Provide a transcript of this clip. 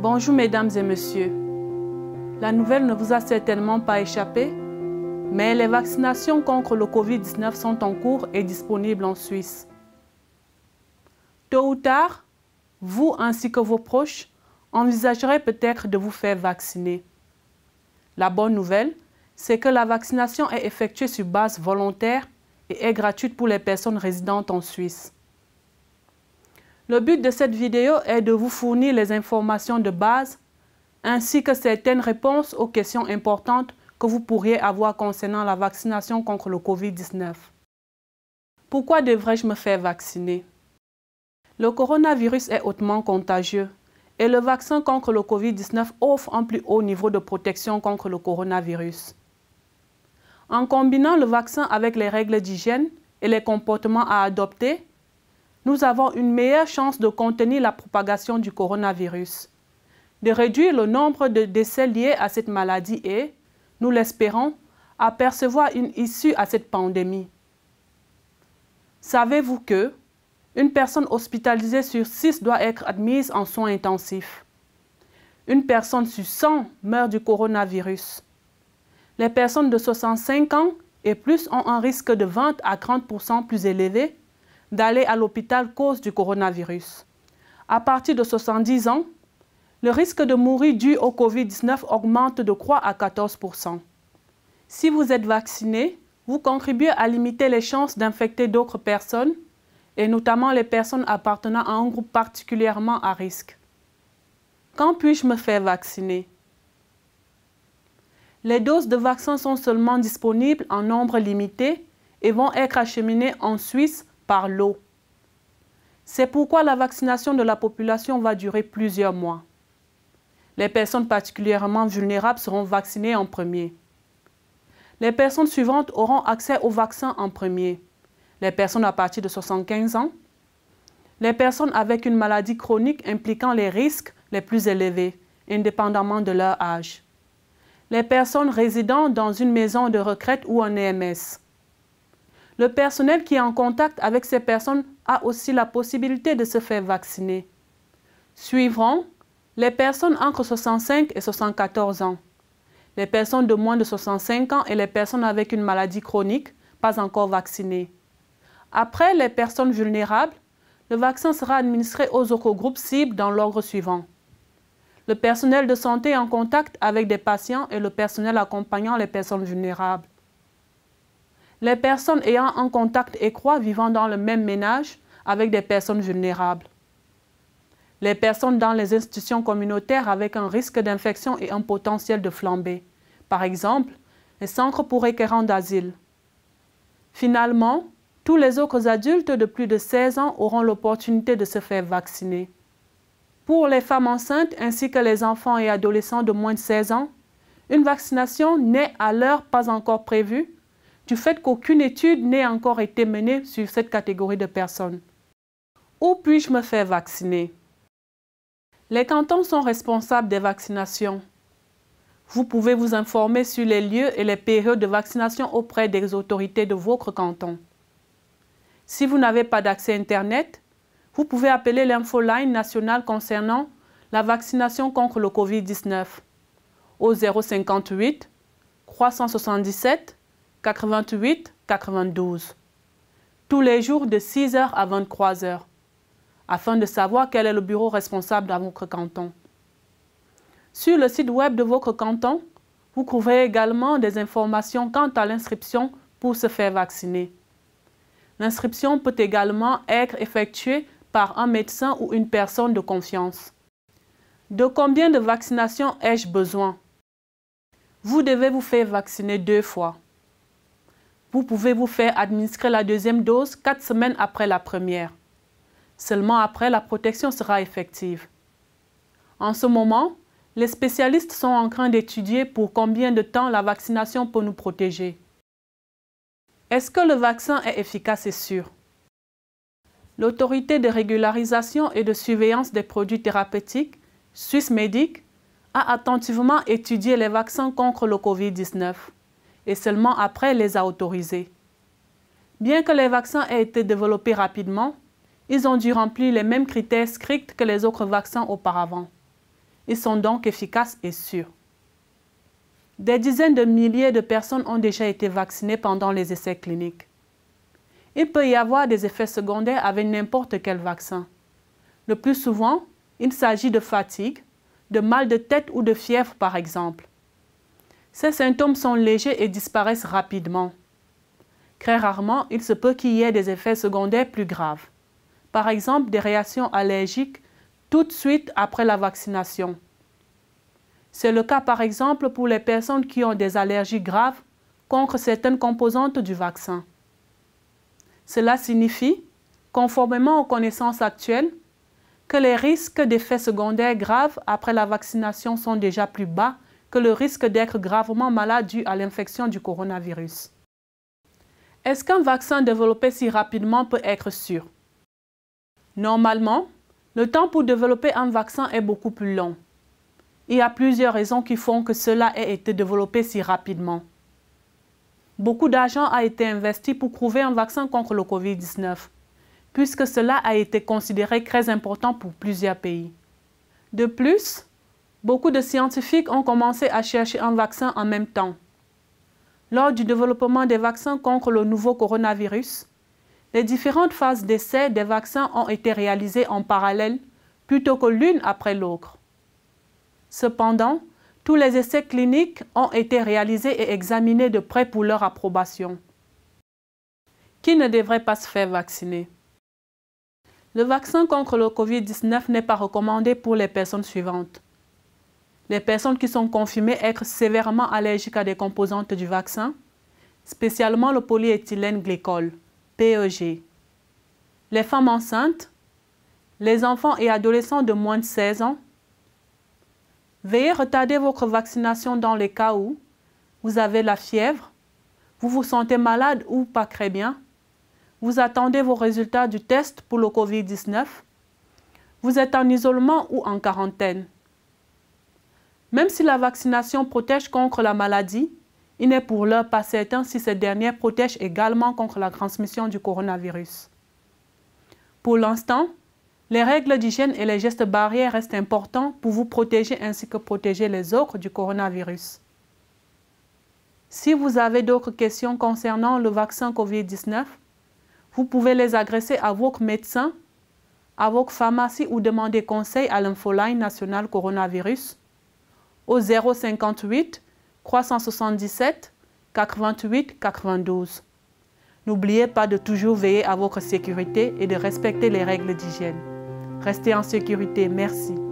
Bonjour mesdames et messieurs. La nouvelle ne vous a certainement pas échappé, mais les vaccinations contre le Covid-19 sont en cours et disponibles en Suisse. Tôt ou tard, vous ainsi que vos proches envisagerez peut-être de vous faire vacciner. La bonne nouvelle, c'est que la vaccination est effectuée sur base volontaire et est gratuite pour les personnes résidentes en Suisse. Le but de cette vidéo est de vous fournir les informations de base ainsi que certaines réponses aux questions importantes que vous pourriez avoir concernant la vaccination contre le COVID-19. Pourquoi devrais-je me faire vacciner Le coronavirus est hautement contagieux et le vaccin contre le COVID-19 offre un plus haut niveau de protection contre le coronavirus. En combinant le vaccin avec les règles d'hygiène et les comportements à adopter, nous avons une meilleure chance de contenir la propagation du coronavirus, de réduire le nombre de décès liés à cette maladie et, nous l'espérons, apercevoir une issue à cette pandémie. Savez-vous que une personne hospitalisée sur six doit être admise en soins intensifs. Une personne sur 100 meurt du coronavirus. Les personnes de 65 ans et plus ont un risque de 20 à 30 plus élevé d'aller à l'hôpital cause du coronavirus. À partir de 70 ans, le risque de mourir dû au COVID-19 augmente de 3 à 14 Si vous êtes vacciné, vous contribuez à limiter les chances d'infecter d'autres personnes, et notamment les personnes appartenant à un groupe particulièrement à risque. Quand puis-je me faire vacciner Les doses de vaccins sont seulement disponibles en nombre limité et vont être acheminées en Suisse par l'eau. C'est pourquoi la vaccination de la population va durer plusieurs mois. Les personnes particulièrement vulnérables seront vaccinées en premier. Les personnes suivantes auront accès au vaccin en premier. Les personnes à partir de 75 ans, les personnes avec une maladie chronique impliquant les risques les plus élevés, indépendamment de leur âge, les personnes résidant dans une maison de retraite ou en EMS, le personnel qui est en contact avec ces personnes a aussi la possibilité de se faire vacciner. Suivront les personnes entre 65 et 74 ans, les personnes de moins de 65 ans et les personnes avec une maladie chronique pas encore vaccinées. Après les personnes vulnérables, le vaccin sera administré aux autres groupes cibles dans l'ordre suivant. Le personnel de santé en contact avec des patients et le personnel accompagnant les personnes vulnérables les personnes ayant un contact étroit vivant dans le même ménage avec des personnes vulnérables, les personnes dans les institutions communautaires avec un risque d'infection et un potentiel de flambée, par exemple les centres pour requérants d'asile. Finalement, tous les autres adultes de plus de 16 ans auront l'opportunité de se faire vacciner. Pour les femmes enceintes ainsi que les enfants et adolescents de moins de 16 ans, une vaccination n'est à l'heure pas encore prévue du fait qu'aucune étude n'ait encore été menée sur cette catégorie de personnes. Où puis-je me faire vacciner Les cantons sont responsables des vaccinations. Vous pouvez vous informer sur les lieux et les périodes de vaccination auprès des autorités de votre canton. Si vous n'avez pas d'accès Internet, vous pouvez appeler l'info-line nationale concernant la vaccination contre le COVID-19 au 058 377 88 92, tous les jours de 6h à 23h, afin de savoir quel est le bureau responsable dans votre canton. Sur le site web de votre canton, vous trouverez également des informations quant à l'inscription pour se faire vacciner. L'inscription peut également être effectuée par un médecin ou une personne de confiance. De combien de vaccinations ai-je besoin Vous devez vous faire vacciner deux fois. Vous pouvez vous faire administrer la deuxième dose quatre semaines après la première. Seulement après, la protection sera effective. En ce moment, les spécialistes sont en train d'étudier pour combien de temps la vaccination peut nous protéger. Est-ce que le vaccin est efficace et sûr L'autorité de régularisation et de surveillance des produits thérapeutiques, Swissmedic, a attentivement étudié les vaccins contre le COVID-19 et seulement après les a autorisés. Bien que les vaccins aient été développés rapidement, ils ont dû remplir les mêmes critères stricts que les autres vaccins auparavant. Ils sont donc efficaces et sûrs. Des dizaines de milliers de personnes ont déjà été vaccinées pendant les essais cliniques. Il peut y avoir des effets secondaires avec n'importe quel vaccin. Le plus souvent, il s'agit de fatigue, de mal de tête ou de fièvre par exemple. Ces symptômes sont légers et disparaissent rapidement. Très rarement, il se peut qu'il y ait des effets secondaires plus graves. Par exemple, des réactions allergiques tout de suite après la vaccination. C'est le cas par exemple pour les personnes qui ont des allergies graves contre certaines composantes du vaccin. Cela signifie, conformément aux connaissances actuelles, que les risques d'effets secondaires graves après la vaccination sont déjà plus bas que le risque d'être gravement malade dû à l'infection du coronavirus. Est-ce qu'un vaccin développé si rapidement peut être sûr Normalement, le temps pour développer un vaccin est beaucoup plus long. Il y a plusieurs raisons qui font que cela ait été développé si rapidement. Beaucoup d'argent a été investi pour trouver un vaccin contre le Covid-19, puisque cela a été considéré très important pour plusieurs pays. De plus, beaucoup de scientifiques ont commencé à chercher un vaccin en même temps. Lors du développement des vaccins contre le nouveau coronavirus, les différentes phases d'essai des vaccins ont été réalisées en parallèle plutôt que l'une après l'autre. Cependant, tous les essais cliniques ont été réalisés et examinés de près pour leur approbation. Qui ne devrait pas se faire vacciner Le vaccin contre le COVID-19 n'est pas recommandé pour les personnes suivantes les personnes qui sont confirmées être sévèrement allergiques à des composantes du vaccin, spécialement le polyéthylène glycol, PEG, les femmes enceintes, les enfants et adolescents de moins de 16 ans. Veuillez retarder votre vaccination dans les cas où vous avez la fièvre, vous vous sentez malade ou pas très bien, vous attendez vos résultats du test pour le COVID-19, vous êtes en isolement ou en quarantaine. Même si la vaccination protège contre la maladie, il n'est pour l'heure pas certain si cette dernière protège également contre la transmission du coronavirus. Pour l'instant, les règles d'hygiène et les gestes barrières restent importants pour vous protéger ainsi que protéger les autres du coronavirus. Si vous avez d'autres questions concernant le vaccin COVID-19, vous pouvez les adresser à votre médecin, à votre pharmacie ou demander conseil à l'infoline nationale coronavirus au 058 377 88 92. N'oubliez pas de toujours veiller à votre sécurité et de respecter les règles d'hygiène. Restez en sécurité, merci.